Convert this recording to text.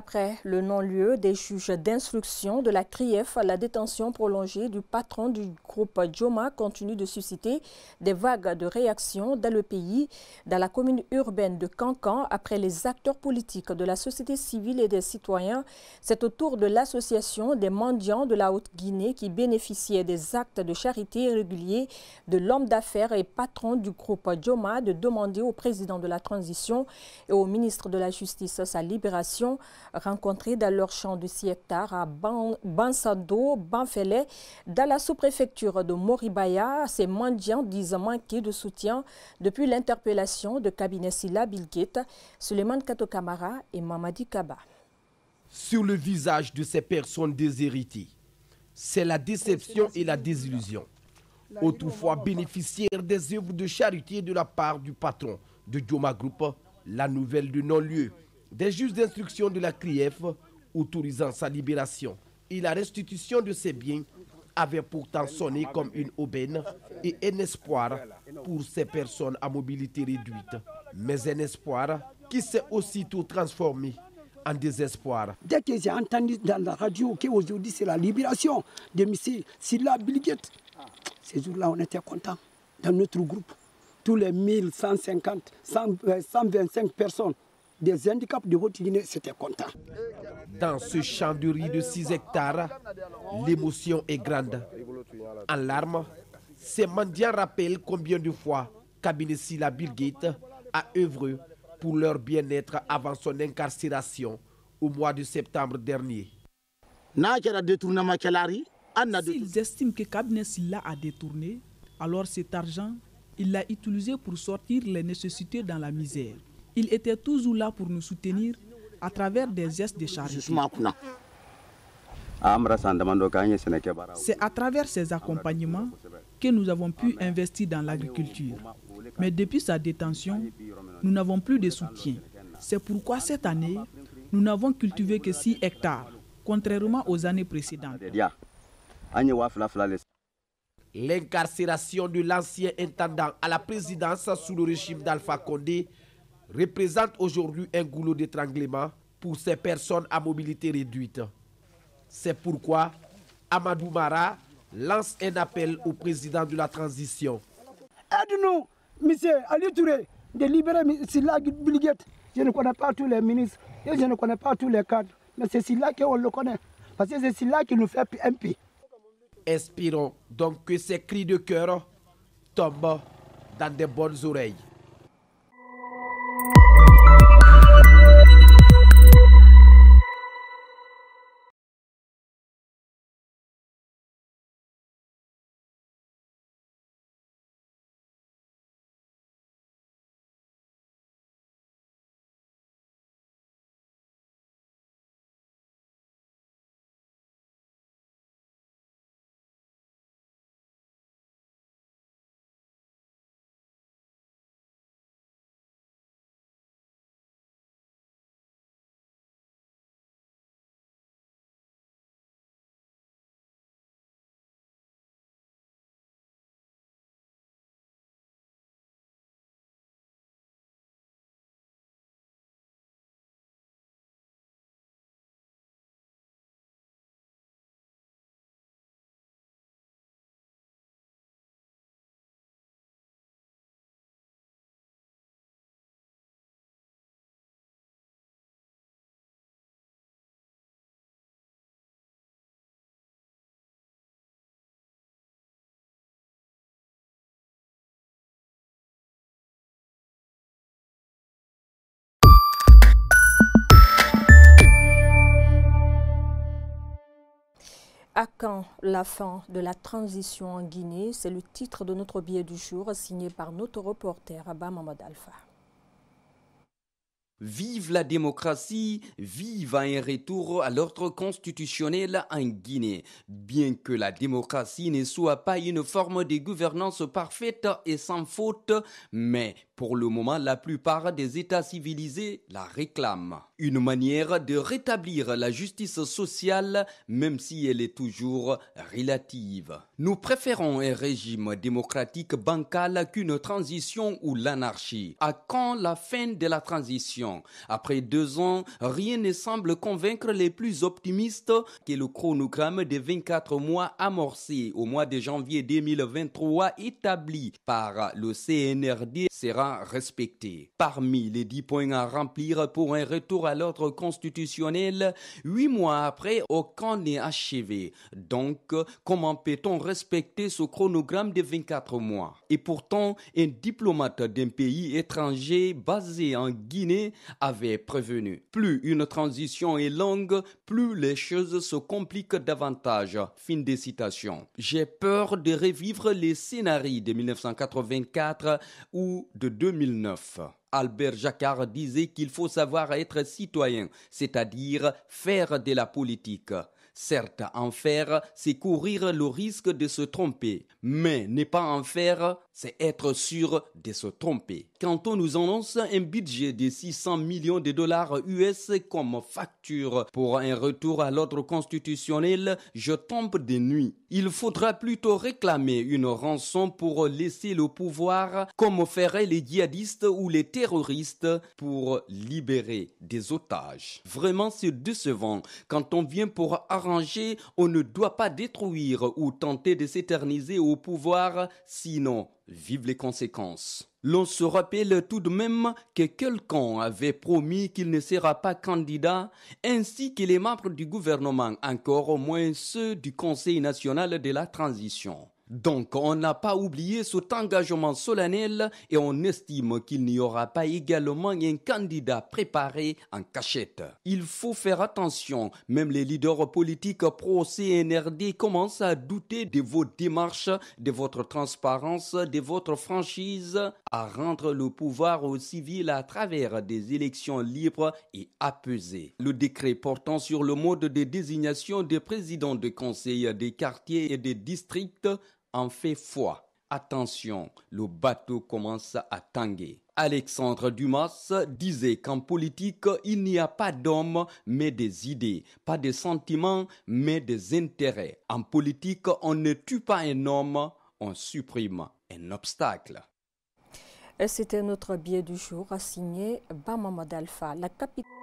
Après le non-lieu des juges d'instruction de la CRIEF, la détention prolongée du patron du groupe Joma continue de susciter des vagues de réaction dans le pays, dans la commune urbaine de Cancan, après les acteurs politiques de la société civile et des citoyens. C'est autour de l'association des mendiants de la Haute-Guinée qui bénéficiait des actes de charité réguliers de l'homme d'affaires et patron du groupe Joma de demander au président de la transition et au ministre de la Justice sa libération rencontrés dans leur champ de 6 hectares à Bansado, Bansando, dans la sous-préfecture de Moribaya. Ces mendiants disent manquer de soutien depuis l'interpellation de cabinet Silla Bilguet, Suleiman Kato Kamara et Mamadi Kaba. Sur le visage de ces personnes déshéritées, c'est la déception et la désillusion. Autrefois bénéficiaires des œuvres de charité de la part du patron de Dioma Group, la nouvelle de non-lieu des juges d'instruction de la CRIEF autorisant sa libération et la restitution de ses biens avait pourtant sonné comme une aubaine et un espoir pour ces personnes à mobilité réduite. Mais un espoir qui s'est aussitôt transformé en désespoir. Dès que j'ai entendu dans la radio qu'aujourd'hui c'est la libération de M. Silla Bilguet, ces jours-là on était contents dans notre groupe. Tous les 1150, 125 euh, personnes des handicaps de haute c'était content. Dans ce champ de riz de 6 hectares, l'émotion est grande. En larmes, ces mendiants rappellent combien de fois Kabinesila Bill a œuvré pour leur bien-être avant son incarcération au mois de septembre dernier. S'ils estiment que Kabinesila a détourné, alors cet argent, il l'a utilisé pour sortir les nécessités dans la misère. Il était toujours là pour nous soutenir à travers des gestes de charité. Ah, c'est à travers ces accompagnements que nous avons pu investir dans l'agriculture. Mais depuis sa détention, nous n'avons plus de soutien. C'est pourquoi cette année, nous n'avons cultivé que 6 hectares, contrairement aux années précédentes. L'incarcération de l'ancien intendant à la présidence sous le régime d'Alpha Condé représente aujourd'hui un goulot d'étranglement pour ces personnes à mobilité réduite. C'est pourquoi Amadou Mara lance un appel au président de la transition. Aide-nous, monsieur Ali Touré, de libérer Silla Bilguet. Je ne connais pas tous les ministres et je ne connais pas tous les cadres, mais c'est Silla qu'on le connaît, parce que c'est Silla qui nous fait MP. Espérons donc que ces cris de cœur tombent dans des bonnes oreilles. À quand la fin de la transition en Guinée C'est le titre de notre billet du jour signé par notre reporter Abba Mamad Vive la démocratie, vive un retour à l'ordre constitutionnel en Guinée. Bien que la démocratie ne soit pas une forme de gouvernance parfaite et sans faute, mais pour le moment, la plupart des États civilisés la réclament. Une manière de rétablir la justice sociale, même si elle est toujours relative. Nous préférons un régime démocratique bancal qu'une transition ou l'anarchie. À quand la fin de la transition Après deux ans, rien ne semble convaincre les plus optimistes que le chronogramme des 24 mois amorcé au mois de janvier 2023 établi par le CNRD sera respecté. Parmi les dix points à remplir pour un retour à l'ordre constitutionnel, huit mois après, aucun n'est achevé. Donc, comment peut-on respecter ce chronogramme de 24 mois Et pourtant, un diplomate d'un pays étranger basé en Guinée avait prévenu. Plus une transition est longue, plus les choses se compliquent davantage. Fin des citations. J'ai peur de revivre les scénarios de 1984 ou de 2009. Albert Jacquard disait qu'il faut savoir être citoyen, c'est-à-dire faire de la politique. Certes, en faire, c'est courir le risque de se tromper, mais n'est pas en faire, c'est être sûr de se tromper. Quand on nous annonce un budget de 600 millions de dollars US comme facture pour un retour à l'ordre constitutionnel, je tombe des nuits. Il faudra plutôt réclamer une rançon pour laisser le pouvoir comme feraient les djihadistes ou les terroristes pour libérer des otages. Vraiment c'est décevant. Quand on vient pour arranger, on ne doit pas détruire ou tenter de s'éterniser au pouvoir, sinon Vive les conséquences. L'on se rappelle tout de même que quelqu'un avait promis qu'il ne sera pas candidat, ainsi que les membres du gouvernement, encore au moins ceux du Conseil national de la transition. Donc on n'a pas oublié cet engagement solennel et on estime qu'il n'y aura pas également un candidat préparé en cachette. Il faut faire attention, même les leaders politiques pro-CNRD commencent à douter de vos démarches, de votre transparence, de votre franchise à rendre le pouvoir aux civils à travers des élections libres et apaisées. Le décret portant sur le mode de désignation des présidents de conseils des quartiers et des districts en fait foi. Attention, le bateau commence à tanguer. Alexandre Dumas disait qu'en politique, il n'y a pas d'hommes, mais des idées, pas de sentiments, mais des intérêts. En politique, on ne tue pas un homme, on supprime un obstacle. C'était notre billet du jour, signé Bamamad Alpha, la capitale.